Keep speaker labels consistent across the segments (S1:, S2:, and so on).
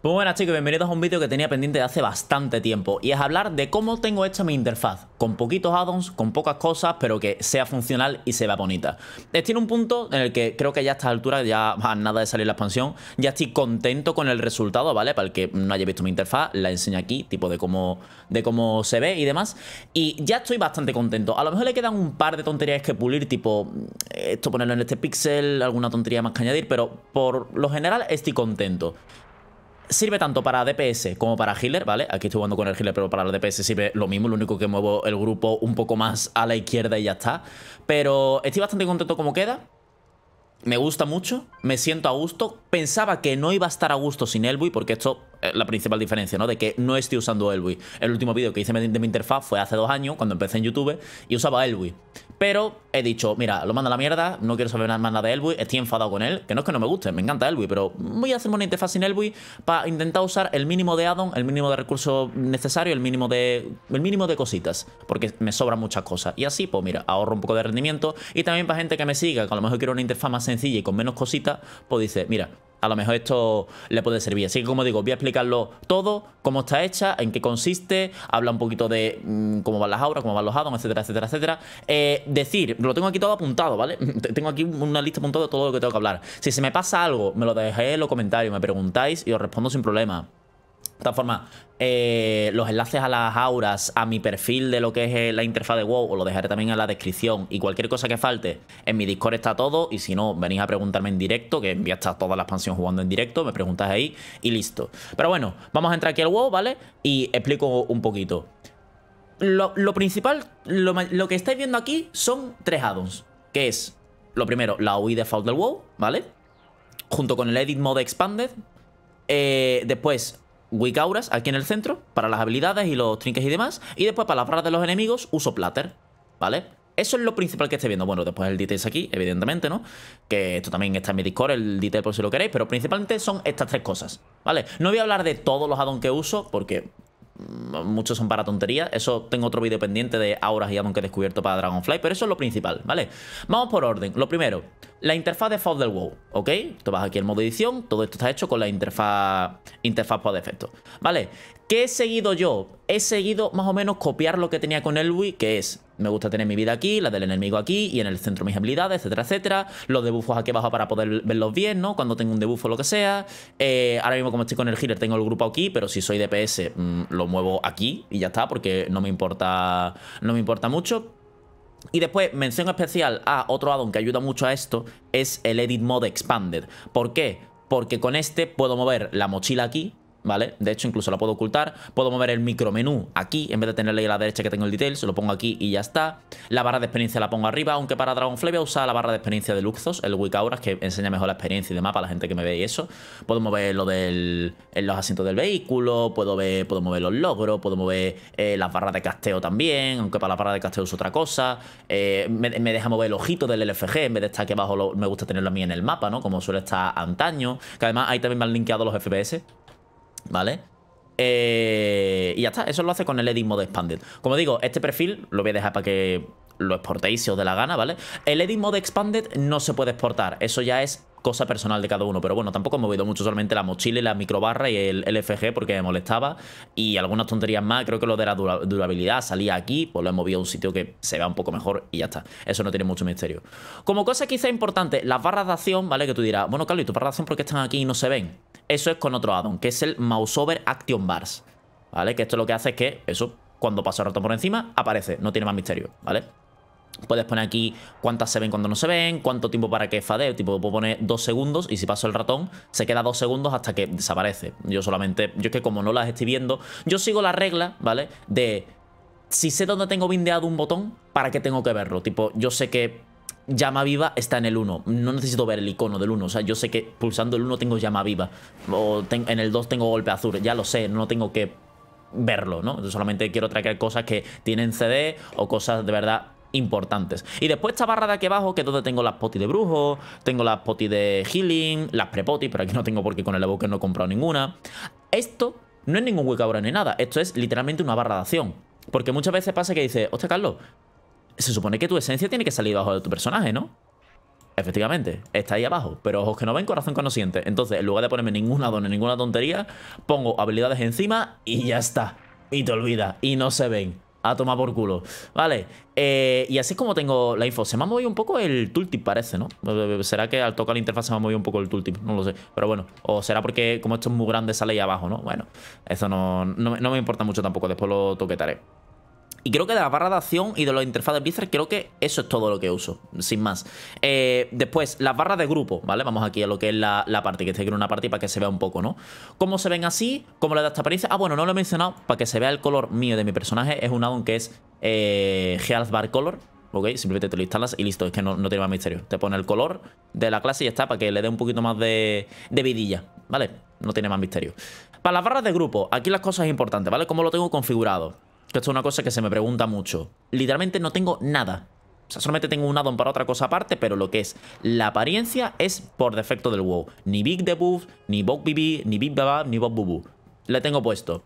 S1: Pues buenas chicos, bienvenidos a un vídeo que tenía pendiente de hace bastante tiempo y es hablar de cómo tengo hecha mi interfaz, con poquitos addons, con pocas cosas, pero que sea funcional y se vea bonita. Tiene un punto en el que creo que ya a esta altura, ya nada de salir la expansión, ya estoy contento con el resultado, ¿vale? Para el que no haya visto mi interfaz, la enseño aquí, tipo de cómo, de cómo se ve y demás, y ya estoy bastante contento. A lo mejor le quedan un par de tonterías que pulir, tipo esto ponerlo en este pixel, alguna tontería más que añadir, pero por lo general estoy contento sirve tanto para DPS como para healer, ¿vale? Aquí estoy jugando con el healer, pero para los DPS sirve lo mismo, lo único que muevo el grupo un poco más a la izquierda y ya está. Pero estoy bastante contento como queda. Me gusta mucho, me siento a gusto. Pensaba que no iba a estar a gusto sin Elbuy, porque esto eh, la principal diferencia, ¿no? De que no estoy usando Elwi. El último vídeo que hice de mi interfaz fue hace dos años, cuando empecé en YouTube, y usaba Elwi. Pero he dicho, mira, lo manda a la mierda, no quiero saber más nada de Elwi, estoy enfadado con él, que no es que no me guste, me encanta Elwi, pero voy a hacer una interfaz sin Elwi para intentar usar el mínimo de addon, el mínimo de recursos necesario, el mínimo de el mínimo de cositas, porque me sobran muchas cosas. Y así, pues mira, ahorro un poco de rendimiento y también para gente que me siga, que a lo mejor quiero una interfaz más sencilla y con menos cositas, pues dice, mira, a lo mejor esto le puede servir. Así que como digo, voy a explicarlo todo, cómo está hecha, en qué consiste, habla un poquito de mm, cómo van las auras, cómo van los addons, etcétera, etcétera, etcétera. Eh, decir, lo tengo aquí todo apuntado, ¿vale? Tengo aquí una lista apuntada de todo lo que tengo que hablar. Si se me pasa algo, me lo dejáis en los comentarios, me preguntáis y os respondo sin problema. De todas formas, eh, los enlaces a las auras, a mi perfil de lo que es eh, la interfaz de WoW, os lo dejaré también en la descripción. Y cualquier cosa que falte, en mi Discord está todo. Y si no, venís a preguntarme en directo, que ya está toda la expansión jugando en directo, me preguntas ahí y listo. Pero bueno, vamos a entrar aquí al WoW, ¿vale? Y explico un poquito. Lo, principal, lo, que estáis viendo aquí son tres addons. Que es, lo primero, la UI default del WoW, ¿vale? Junto con el Edit Mode Expanded. Eh, después, auras aquí en el centro, para las habilidades y los trinques y demás. Y después para las barras de los enemigos uso Platter, ¿vale? Eso es lo principal que esté viendo. Bueno, después el es aquí, evidentemente, ¿no? Que esto también está en mi Discord, el detail por si lo queréis, pero principalmente son estas tres cosas, ¿vale? No voy a hablar de todos los addons que uso, porque Mm, muchos son para tonterías. Eso tengo otro vídeo pendiente de auras y aunque que he descubierto para Dragonfly, pero eso es lo principal, ¿vale? Vamos por orden. Lo primero, la interfaz de del WoW, ¿ok? Tú vas aquí al modo edición, todo esto está hecho con la interfaz, interfaz por defecto, ¿vale? ¿Qué he seguido yo? He seguido más o menos copiar lo que tenía con Elwi, que es me gusta tener mi vida aquí, la del enemigo aquí y en el centro mis habilidades, etcétera, etcétera. Los debufos aquí abajo para poder verlos bien, ¿no? Cuando tengo un debufo o lo que sea. Eh, ahora mismo como estoy con el healer tengo el grupo aquí, pero si soy DPS mm, lo muevo aquí y ya está porque no me importa, no me importa mucho. Y después, mención especial a otro addon que ayuda mucho a esto, es el Edit Mode Expanded. ¿Por qué? Porque con este puedo mover la mochila aquí, ¿vale? De hecho, incluso la puedo ocultar. Puedo mover el micromenú aquí, en vez de tenerle a la derecha que tengo el detail Se lo pongo aquí y ya está. La barra de experiencia la pongo arriba, aunque para Dragonfly voy a usar la barra de experiencia de Luxos, el es que enseña mejor la experiencia y mapa a la gente que me ve y eso. Puedo mover lo del, los asientos del vehículo, puedo, ver, puedo mover los logros, puedo mover eh, las barras de casteo también, aunque para la barra de casteo es otra cosa. Eh, me, deja mover el ojito del LFG, en vez de estar aquí abajo me gusta tenerlo a mí en el mapa, ¿no? Como suele estar antaño. Que además ahí también me han linkeado los FPS, ¿Vale? Eh, y ya está, eso lo hace con el edit modo expanded. Como digo, este perfil lo voy a dejar para que lo exportéis si os dé la gana, ¿vale? El Edit Mode Expanded no se puede exportar, eso ya es cosa personal de cada uno, pero bueno, tampoco he movido mucho, solamente la mochila y la microbarra y el LFG porque me molestaba y algunas tonterías más, creo que lo de la durabilidad salía aquí, pues lo he movido a un sitio que se vea un poco mejor y ya está, eso no tiene mucho misterio. Como cosa quizá importante, las barras de acción, ¿vale? Que tú dirás, bueno Carlos, ¿y tus barras de acción por qué están aquí y no se ven? Eso es con otro addon, que es el Mouseover Action Bars, ¿vale? Que esto lo que hace es que, eso, cuando pasa el ratón por encima, aparece, no tiene más misterio, ¿vale? Puedes poner aquí cuántas se ven, cuando no se ven, cuánto tiempo para que fade Tipo, puedo poner dos segundos y si paso el ratón, se queda dos segundos hasta que desaparece. Yo solamente, yo es que como no las estoy viendo, yo sigo la regla, ¿vale? De si sé dónde tengo bindeado un botón, ¿para qué tengo que verlo? Tipo, yo sé que llama viva está en el 1. No necesito ver el icono del 1. O sea, yo sé que pulsando el 1 tengo llama viva. O en el 2 tengo golpe azul. Ya lo sé, no tengo que verlo, ¿no? Yo solamente quiero traer cosas que tienen CD o cosas de verdad importantes. Y después esta barra de aquí abajo, que es donde tengo las potis de brujo, tengo las potis de healing, las prepotis, pero aquí no tengo porque con el evoker no he comprado ninguna. Esto no es ningún ahora ni nada, esto es literalmente una barra de acción. Porque muchas veces pasa que dices, hostia Carlos, se supone que tu esencia tiene que salir debajo de tu personaje, ¿no? Efectivamente, está ahí abajo, pero ojos que no ven, corazón que no siente. Entonces, en lugar de ponerme ninguna dona, ninguna tontería, pongo habilidades encima y ya está. Y te olvida, y no se ven. A tomar por culo. Vale. Eh, y así es como tengo la info. Se me ha movido un poco el tooltip, parece, ¿no? ¿Será que al tocar la interfaz se me ha movido un poco el tooltip? No lo sé. Pero bueno. O será porque como esto es muy grande sale ahí abajo, ¿no? Bueno. Eso no, no me importa mucho tampoco. Después lo toquetaré. Y creo que de las barras de acción y de los interfaces de Blizzard, creo que eso es todo lo que uso, sin más. Eh, después, las barras de grupo, ¿vale? Vamos aquí a lo que es la, la parte, que estoy en una parte para que se vea un poco, ¿no? ¿Cómo se ven así? ¿Cómo le da esta apariencia? Ah, bueno, no lo he mencionado, para que se vea el color mío de mi personaje, es un addon que es eh, Health Bar Color, ¿ok? Simplemente te lo instalas y listo, es que no, no, tiene más misterio. Te pone el color de la clase y ya está, para que le dé un poquito más de, de vidilla, ¿vale? No tiene más misterio. Para las barras de grupo, aquí las cosas importantes, ¿vale? ¿Cómo lo tengo configurado? Que esto es una cosa que se me pregunta mucho. Literalmente no tengo nada. O sea, solamente tengo un addon para otra cosa aparte, pero lo que es la apariencia es por defecto del WoW. Ni Big Debuff, ni bob BB, ni Big Babab, ni Bob Bubu. Le tengo puesto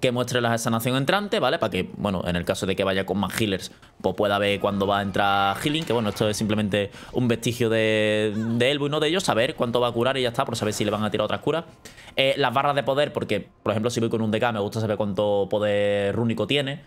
S1: que muestre la sanación entrante, ¿vale? Para que, bueno, en el caso de que vaya con más healers, pues pueda ver cuándo va a entrar healing, que bueno, esto es simplemente un vestigio de, de y no de ellos, saber cuánto va a curar y ya está, por saber si le van a tirar otras curas. Eh, las barras de poder, porque, por ejemplo, si voy con un DK, me gusta saber cuánto poder rúnico tiene.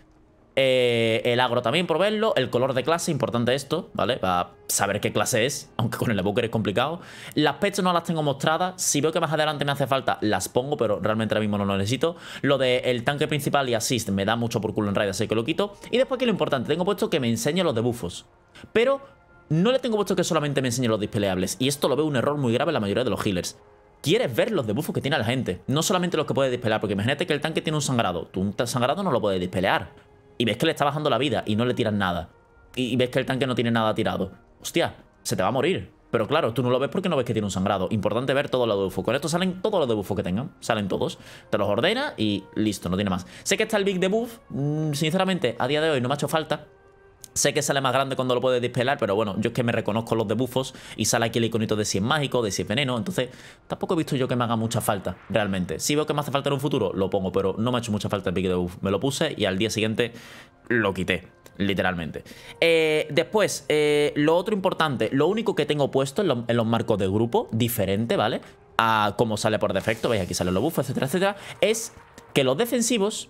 S1: Eh, el agro también por verlo. El color de clase, importante esto, ¿vale? Para saber qué clase es, aunque con el ebooker es complicado. Las pets no las tengo mostradas. Si veo que más adelante me hace falta, las pongo, pero realmente ahora mismo no lo necesito. Lo del tanque principal y assist me da mucho por culo en raid, así que lo quito. Y después aquí lo importante, tengo puesto que me enseñe los debufos. Pero no le tengo puesto que solamente me enseñe los dispeleables. Y esto lo veo un error muy grave en la mayoría de los healers quieres ver los debufos que tiene la gente. No solamente los que puede dispelear, porque imagínate que el tanque tiene un sangrado. Tú un sangrado no lo puedes dispelear y ves que le está bajando la vida y no le tiras nada, y ves que el tanque no tiene nada tirado, hostia, se te va a morir. Pero claro, tú no lo ves porque no ves que tiene un sangrado. Importante ver todo los de Con esto salen todos los de que tengan. Salen todos. Te los ordena y listo, no tiene más. Sé que está el big debuff. Mm, sinceramente, a día de hoy no me ha hecho falta. Sé que sale más grande cuando lo puedes dispelar, pero bueno, yo es que me reconozco los debufos y sale aquí el iconito de si es mágico, de si es veneno, entonces tampoco he visto yo que me haga mucha falta, realmente. Si veo que me hace falta en un futuro, lo pongo, pero no me ha hecho mucha falta el pique de buff. Me lo puse y al día siguiente lo quité, literalmente. Eh, después, eh, lo otro importante, lo único que tengo puesto en, los marcos de grupo, diferente, ¿vale? A cómo sale por defecto, veis aquí salen los bufos etcétera, etcétera, es que los defensivos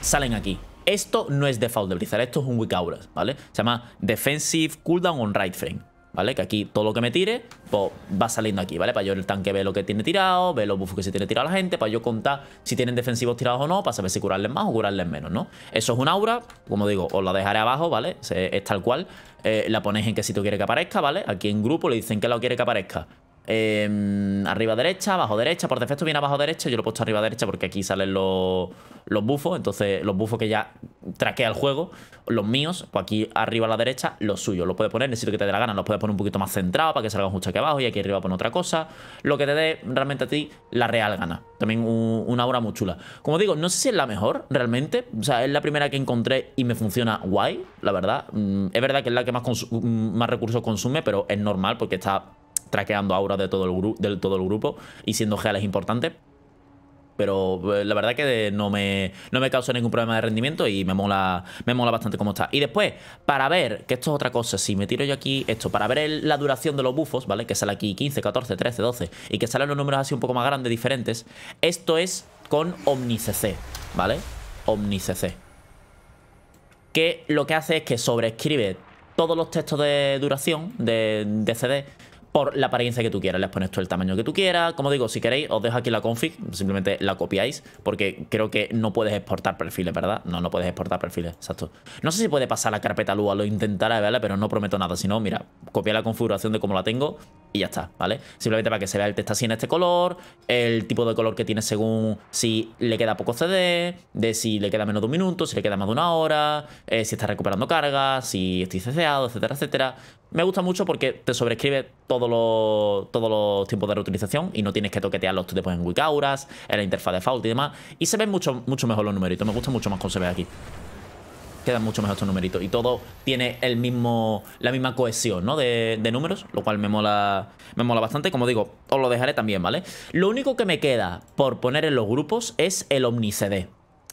S1: salen aquí. Esto no es default de Blizzard, esto es un aura ¿vale? Se llama Defensive Cooldown on Right Frame. ¿Vale? Que aquí todo lo que me tire, pues va saliendo aquí, ¿vale? Para yo el tanque ve lo que tiene tirado, ve los buffs que se tiene tirado la gente, para yo contar si tienen defensivos tirados o no, para saber si curarles más o curarles menos, ¿no? Eso es un aura, como digo, os la dejaré abajo, ¿vale? Es tal cual, eh, la ponéis en que si sitio quiere que aparezca, ¿vale? Aquí en grupo le dicen que la quiere que aparezca. Em, arriba derecha, abajo derecha. Por defecto viene abajo derecha. Yo lo he puesto arriba derecha porque aquí salen los, los bufos. Entonces, los bufos que ya traquea el juego, los míos, pues aquí arriba a la derecha, los suyos. Los puedes poner, necesito que te dé la gana. Los puedes poner un poquito más centrado para que salgan justo aquí abajo. Y aquí arriba pon otra cosa. Lo que te dé realmente a ti la real gana. También una hora muy chula. Como digo, no sé si es la mejor realmente. O sea, es la primera que encontré y me funciona guay, la verdad. Mm, es verdad que es la que más, mm, más recursos consume, pero es normal porque está traqueando aura de todo el, de todo el grupo y siendo geales importantes. Pero eh, la verdad que no me, no me causa ningún problema de rendimiento y me mola, me mola bastante como está. Y después, para ver, que esto es otra cosa, si me tiro yo aquí esto, para ver la duración de los bufos, ¿vale? Que sale aquí 15, 14, 13, 12 y que salen los números así un poco más grandes, diferentes. Esto es con OmniCC, ¿vale? OmniCC. Que lo que hace es que sobrescribe... todos los textos de duración de CD por la apariencia que tú quieras. le pones tú el tamaño que tú quieras. Como digo, si queréis, os dejo aquí la config. Simplemente la copiáis. Porque creo que no puedes exportar perfiles, ¿verdad? No, no puedes exportar perfiles. Exacto. No sé si puede pasar la carpeta Lua. Lo intentaré, ¿vale? Pero no prometo nada. Si no, mira, Copia la configuración de cómo la tengo y ya está, ¿vale? Simplemente para que se vea el texto así en este color. El tipo de color que tiene según si le queda poco CD. De si le queda menos de un minuto. Si le queda más de una hora. Eh, si está recuperando carga. Si estoy ceseado, etcétera, etcétera. Me gusta mucho porque te sobrescribe todo todos los, tipos de reutilización y no tienes que toquetearlos tú tipos en Wikiauras en la interfaz de Fault y demás. Y se ven mucho, mucho mejor los numeritos. Me gusta mucho más cómo se ve aquí. Quedan mucho mejor estos numeritos. Y todo tiene el mismo, la misma cohesión, ¿no? De, números, lo cual me mola, me mola bastante. Como digo, os lo dejaré también, ¿vale? Lo único que me queda por poner en los grupos es el OmniCD.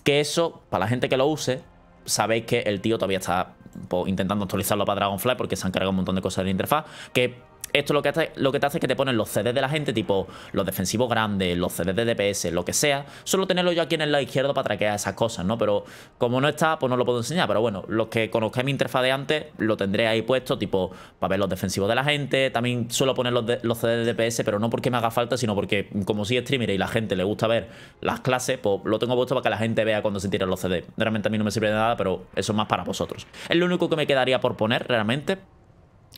S1: Que eso, para la gente que lo use, sabéis que el tío todavía está pues, intentando actualizarlo para Dragonfly porque se han cargado un montón de cosas de la interfaz. Que esto lo que, lo que te hace es que te ponen los CDs de la gente, tipo los defensivos grandes, los CDs de DPS, lo que sea. Solo tenerlo yo aquí en el lado izquierdo para traquear esas cosas, ¿no? Pero como no está, pues no lo puedo enseñar. Pero bueno, los que conozcáis mi interfaz de antes, lo tendré ahí puesto, tipo para ver los defensivos de la gente. También suelo poner los, CDs de DPS, pero no porque me haga falta, sino porque como es streamer y la gente le gusta ver las clases, pues lo tengo puesto para que la gente vea cuando se tiran los CDs. Realmente a mí no me sirve de nada, pero eso es más para vosotros. Es lo único que me quedaría por poner realmente,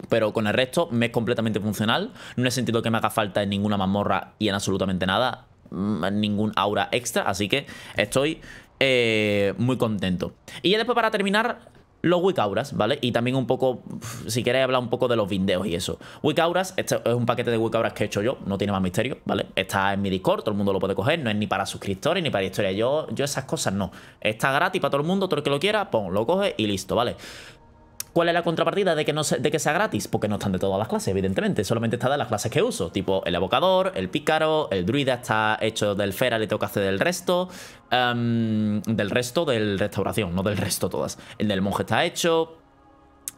S1: pero con el resto me es completamente funcional. No he sentido que me haga falta en ninguna mazmorra y en absolutamente nada. Mm, ningún aura extra. Así que estoy eh, muy contento. Y ya después para terminar, los Wicauras, ¿vale? Y también un poco, si queréis hablar un poco de los vindeos y eso. Wicauras, este es un paquete de Wicauras que he hecho yo, no tiene más misterio, ¿vale? Está en mi Discord, todo el mundo lo puede coger, no es ni para suscriptores ni para historia. Yo, yo esas cosas no. Está gratis para todo el mundo, todo el que lo quiera, lo coge y listo, ¿vale? ¿Cuál es la contrapartida de que, no de que sea gratis? Porque no están de todas las clases, evidentemente. Solamente está de las clases que uso. Tipo el evocador, el pícaro, el druida está hecho del fera, le toca hacer del resto. Em, del resto, del restauración, no del resto todas. El del monje está hecho.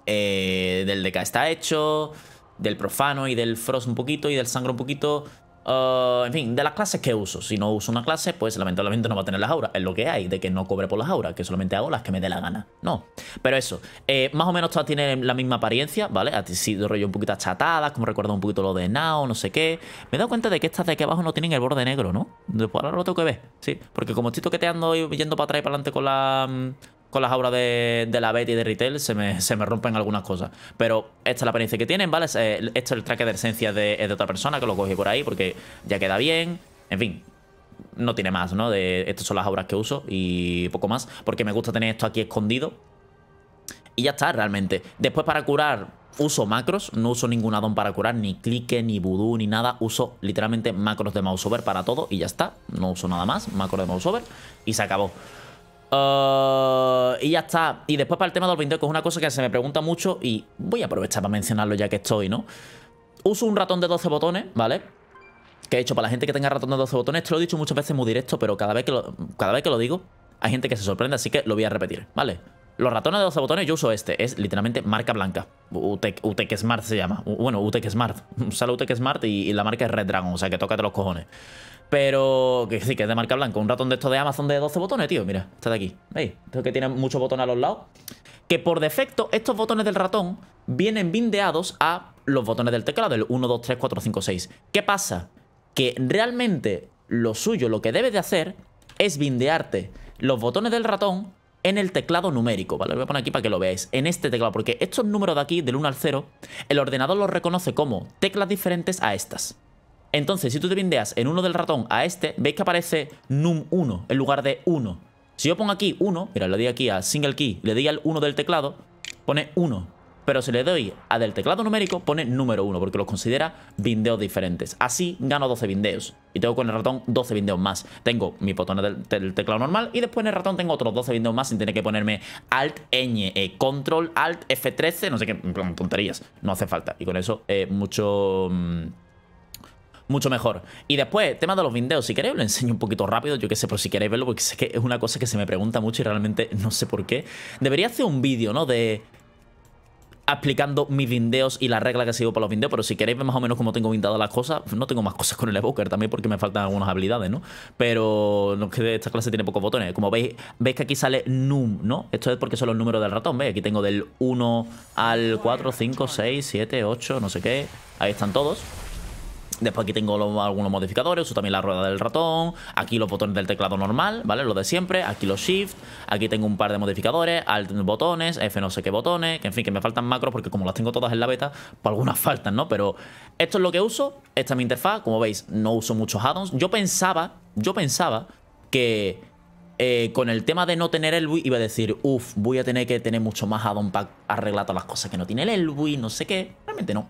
S1: Eh, del deca está hecho. Del profano y del frost un poquito y del sangre un poquito. Ah, en fin, de las clases que uso. Si no uso una clase, pues lamentablemente no va a tener las auras. Es lo que hay, de que no cobre por las auras, que solamente hago las que me dé la gana. No. Pero eso, eh, más o menos todas tienen la misma apariencia, ¿vale? Así sido rollo un poquito achatadas, como recuerdo un poquito lo de Nao, no sé qué. Me he dado cuenta de que estas de aquí abajo no tienen el borde negro, ¿no? Después ahora lo tengo que ver, sí. Porque como estoy toqueteando y yendo para atrás y para adelante con la, mm, con las obras de, la Betty y de Retail se me, se me, rompen algunas cosas. Pero esta es la apariencia que tienen, ¿vale? Este es el tracker de esencia de, otra persona que lo cogí por ahí porque ya queda bien. En fin, no tiene más, ¿no? De, estas son las auras que uso y poco más. Porque me gusta tener esto aquí escondido. Y ya está, realmente. Después para curar uso macros, no uso ningún addon para curar, ni clique, ni voodoo, ni nada. Uso literalmente macros de mouseover para todo y ya está. No uso nada más, macro de mouseover y se acabó. Eh, y ya está. Y después para el tema del pinteo que es una cosa que se me pregunta mucho y voy a aprovechar para mencionarlo ya que estoy, ¿no? Uso un ratón de 12 botones, ¿vale? Que he hecho para la gente que tenga ratón de 12 botones, te lo he dicho muchas veces muy directo, pero cada vez que lo, cada vez que lo digo, hay gente que se sorprende, así que lo voy a repetir, ¿vale? Los ratones de 12 botones, yo uso este. Es literalmente marca blanca. UTEC, Smart se llama. bueno, UTEC Smart. Sale UTEC Smart y, y, la marca es Red Dragon, o sea que tócate los cojones. Pero que sí, que es de marca blanca. Un ratón de estos de Amazon de 12 botones, tío. Mira, está de aquí. ¿Veis? Esto que tiene muchos botones a los lados. Que por defecto, estos botones del ratón vienen bindeados a los botones del teclado, el 1, 2, 3, 4, 5, 6. ¿Qué pasa? Que realmente lo suyo, lo que debes de hacer, es bindearte los botones del ratón en el teclado numérico, ¿vale? Lo voy a poner aquí para que lo veáis. En este teclado, porque estos números de aquí, del 1 al 0, el ordenador los reconoce como teclas diferentes a estas. Entonces, si tú te bindeas en uno del ratón a este, veis que aparece num1 en lugar de 1. Si yo pongo aquí 1, mira, le doy aquí a single key, le doy al 1 del teclado, pone 1. Pero si le doy a del teclado numérico, pone número 1, porque los considera bindeos diferentes. Así gano 12 bindeos. Y tengo con el ratón 12 bindeos más. Tengo mi botón del, teclado normal y después en el ratón tengo otros 12 bindeos más sin tener que ponerme Alt, ñ, eh, Control, Alt, F13, no sé qué, tonterías. No hace falta. Y con eso, eh, mucho... Mm, mucho mejor. Y después, tema de los vindeos si queréis, os lo enseño un poquito rápido, yo qué sé, pero si queréis verlo, porque sé que es una cosa que se me pregunta mucho y realmente no sé por qué. Debería hacer un vídeo, ¿no? De explicando mis vindeos y la regla que sigo para los vindeos, pero si queréis ver más o menos cómo tengo pintado las cosas, no tengo más cosas con el evoker también porque me faltan algunas habilidades, ¿no? Pero no es que esta clase tiene pocos botones, como veis, veis que aquí sale num, ¿no? Esto es porque son los números del ratón, ¿veis? Aquí tengo del 1 al 4, 5, 6, 7, 8, no sé qué, ahí están todos. Después aquí tengo algunos modificadores, uso también la rueda del ratón, aquí los botones del teclado normal, ¿vale? Lo de siempre, aquí los shift, aquí tengo un par de modificadores, alt botones, F no sé qué botones, que en fin, que me faltan macros porque como las tengo todas en la beta, pues algunas faltan, ¿no? Pero esto es lo que uso, esta es mi interfaz, como veis, no uso muchos addons. Yo pensaba, yo pensaba que... Eh, con el tema de no tener el iba a decir, uff, voy a tener que tener mucho más addon para arreglar todas las cosas que no tiene el Wii, no sé qué. Realmente no.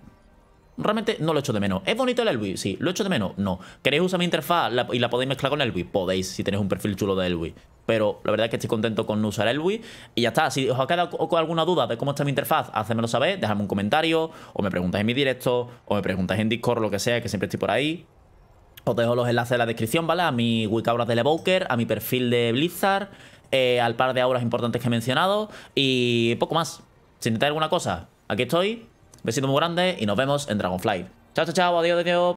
S1: Realmente no lo echo de menos. ¿Es bonito el Elwi? Sí. ¿Lo echo de menos? No. ¿Queréis usar mi interfaz y la podéis mezclar con Elwi? Podéis, si tenéis un perfil chulo de Elwi. Pero la verdad es que estoy contento con usar Elwi. Y ya está. Si os ha quedado alguna duda de cómo está mi interfaz, hacedmelo saber, dejadme un comentario, o me preguntáis en mi directo, o me preguntáis en Discord, lo que sea, que siempre estoy por ahí. Os dejo los enlaces en la descripción, ¿vale? A mi Wikauras de Levoker, a mi perfil de Blizzard, eh, al par de auras importantes que he mencionado y poco más. Si intentáis alguna cosa, aquí estoy Besito muy grande y nos vemos en Dragonfly. Chao, chao, chao. Adiós, adiós.